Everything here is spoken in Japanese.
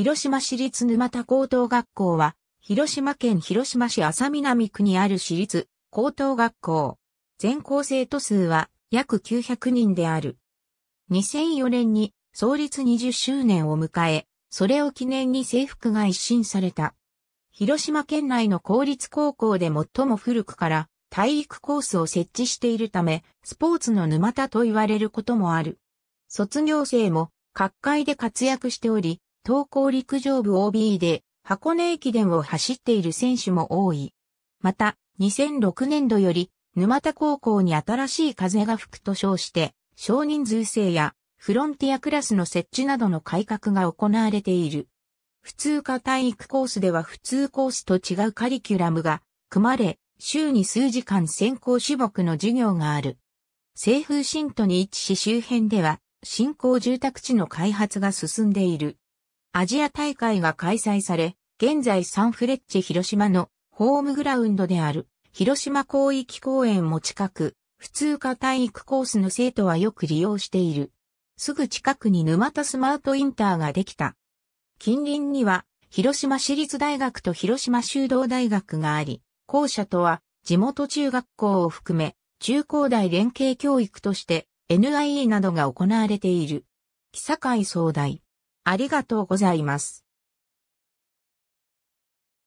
広島市立沼田高等学校は、広島県広島市浅南区にある市立高等学校。全校生徒数は約900人である。2004年に創立20周年を迎え、それを記念に制服が一新された。広島県内の公立高校で最も古くから体育コースを設置しているため、スポーツの沼田と言われることもある。卒業生も各界で活躍しており、東高陸上部 OB で箱根駅伝を走っている選手も多い。また、2006年度より沼田高校に新しい風が吹くと称して、少人数制やフロンティアクラスの設置などの改革が行われている。普通科体育コースでは普通コースと違うカリキュラムが組まれ、週に数時間先行種目の授業がある。西風新都に位置し周辺では、新興住宅地の開発が進んでいる。アジア大会が開催され、現在サンフレッチェ広島のホームグラウンドである広島広域公園も近く、普通科体育コースの生徒はよく利用している。すぐ近くに沼田スマートインターができた。近隣には広島市立大学と広島修道大学があり、校舎とは地元中学校を含め中高大連携教育として NIE などが行われている。木坂総大。ありがとうございます。